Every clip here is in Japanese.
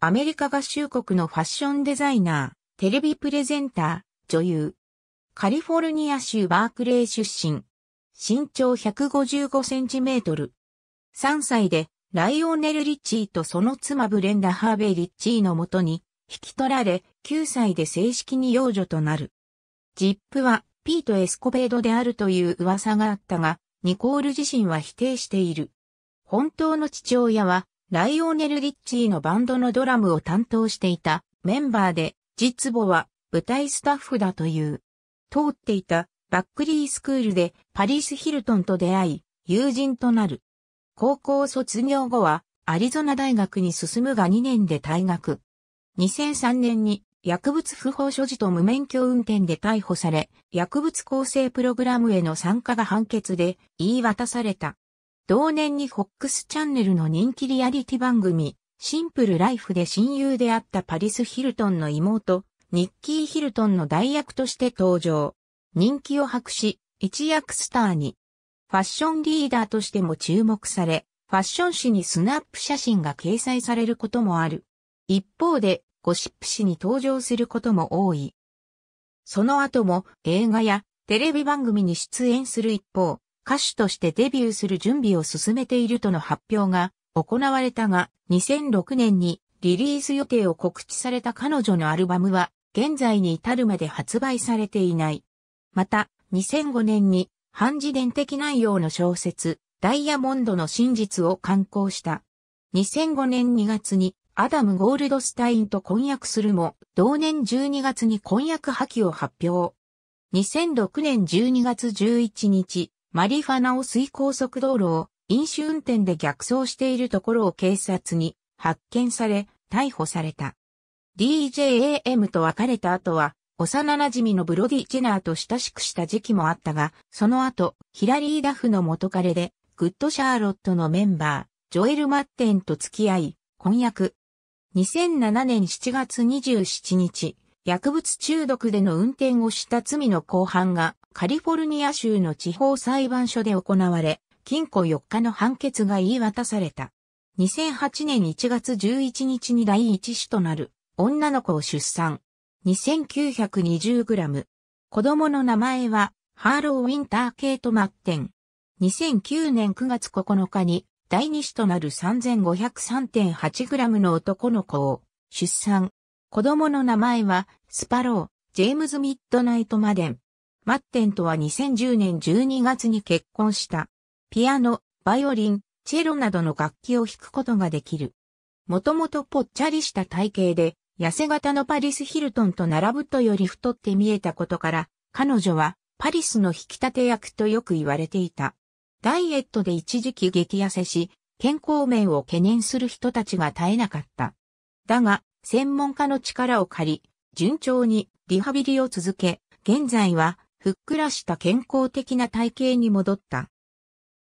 アメリカ合衆国のファッションデザイナー、テレビプレゼンター、女優。カリフォルニア州バークレー出身。身長155センチメートル。3歳でライオネル・リッチーとその妻ブレンダ・ハーベイ・リッチーのもとに引き取られ、9歳で正式に幼女となる。ジップはピート・エスコベードであるという噂があったが、ニコール自身は否定している。本当の父親はライオーネル・リッチーのバンドのドラムを担当していたメンバーで、実母は舞台スタッフだという。通っていたバックリースクールでパリス・ヒルトンと出会い、友人となる。高校卒業後はアリゾナ大学に進むが2年で退学。2003年に薬物不法所持と無免許運転で逮捕され、薬物構成プログラムへの参加が判決で言い渡された。同年にックスチャンネルの人気リアリティ番組、シンプルライフで親友であったパリス・ヒルトンの妹、ニッキー・ヒルトンの代役として登場。人気を博し、一躍スターに。ファッションリーダーとしても注目され、ファッション誌にスナップ写真が掲載されることもある。一方で、ゴシップ誌に登場することも多い。その後も映画やテレビ番組に出演する一方、歌手としてデビューする準備を進めているとの発表が行われたが、2006年にリリース予定を告知された彼女のアルバムは、現在に至るまで発売されていない。また、2005年に、半自伝的内容の小説、ダイヤモンドの真実を刊行した。2005年2月に、アダム・ゴールドスタインと婚約するも、同年12月に婚約破棄を発表。2006年12月11日、マリファナを水高速道路を飲酒運転で逆走しているところを警察に発見され、逮捕された。DJAM と別れた後は、幼馴染のブロディ・ジェナーと親しくした時期もあったが、その後、ヒラリー・ダフの元彼で、グッド・シャーロットのメンバー、ジョエル・マッテンと付き合い、婚約。2007年7月27日、薬物中毒での運転をした罪の公判がカリフォルニア州の地方裁判所で行われ、禁錮4日の判決が言い渡された。2008年1月11日に第一子となる女の子を出産。2920g。子供の名前はハーロー・ウィンター・ケイト・マッテン。2009年9月9日に第二子となる 3503.8g の男の子を出産。子供の名前はスパロー、ジェームズ・ミッドナイト・マデン。マッテンとは2010年12月に結婚した。ピアノ、バイオリン、チェロなどの楽器を弾くことができる。もともとぽっちゃりした体型で、痩せ型のパリス・ヒルトンと並ぶとより太って見えたことから、彼女はパリスの引き立て役とよく言われていた。ダイエットで一時期激痩せし、健康面を懸念する人たちが絶えなかった。だが、専門家の力を借り、順調にリハビリを続け、現在はふっくらした健康的な体型に戻った。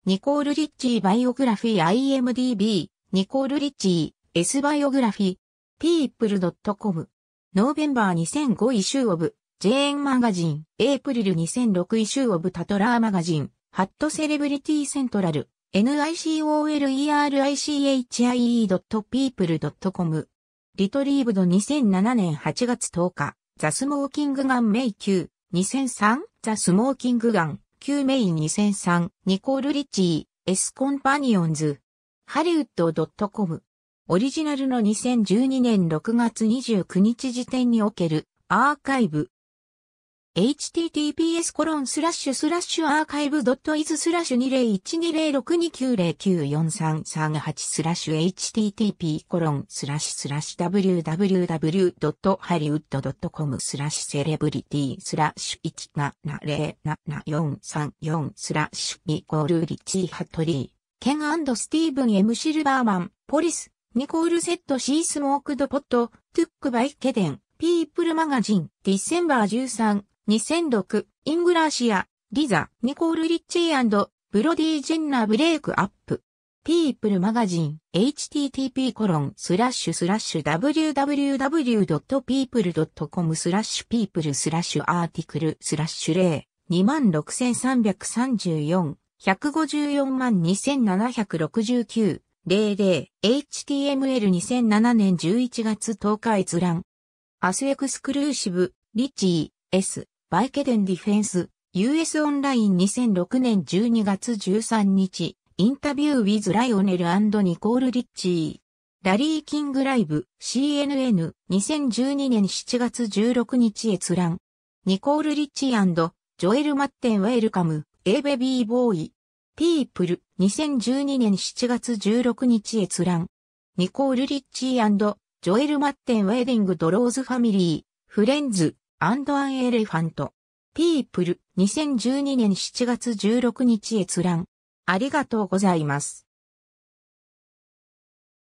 ニコール・リッチー・バイオグラフィー IMDB、ニコール・リッチー、S バイオグラフィー、people.com、ノーベンバー2005イシューオブ、ジェーンマガジン、エイプリル2006イシューオブタトラーマガジン、ハットセレブリティセントラル、nicolerIchie.people.com、リトリーブド2007年8月10日、ザスモーキングガンメイキュー、2003、ザ・スモーキングガン、9メイン2003、ニコール・リッチー、エス・コンパニオンズ、ハリウッド .com。オリジナルの2012年6月29日時点におけるアーカイブ https コロンスラッシュスラッシュアーカイブドットイズスラッシュ201206290943338スラッシュ http コロンスラッシュスラッシュ www.hollywood.com スラッシュセレブリティスラッシュ1777434スラッシュイコールリチーハトリーケンスティーブン M シルバーマンポリスニコールセットシースモークドポットトゥックバイケデンピープルマガジンディセンバー13 2006、イングラーシア、リザ、ニコール・リッチーブロディ・ジェンナー・ブレイク・アップ。ピープルマガジン、http コロンスラッシュスラッシュ www.people.com スラッシュピープルスラッシュアーティクルスラッシュ0 26334 1542769 00 HTML2007 年11月10日閲覧。アスエクスクルーシブ、リッチー、S、バイケデンディフェンス、US オンライン2006年12月13日、インタビューウィズ・ライオネルニコール・リッチー。ラリー・キング・ライブ、CNN、2012年7月16日閲覧。ニコール・リッチージョエル・マッテン・ウェルカム、エーベビー・ボーイ。ピープル、2012年7月16日閲覧。ニコール・リッチージョエル・マッテン・ウェディング・ドローズ・ファミリー、フレンズ、アンアンエレファント。ピープル2012年7月16日閲覧。ありがとうございます。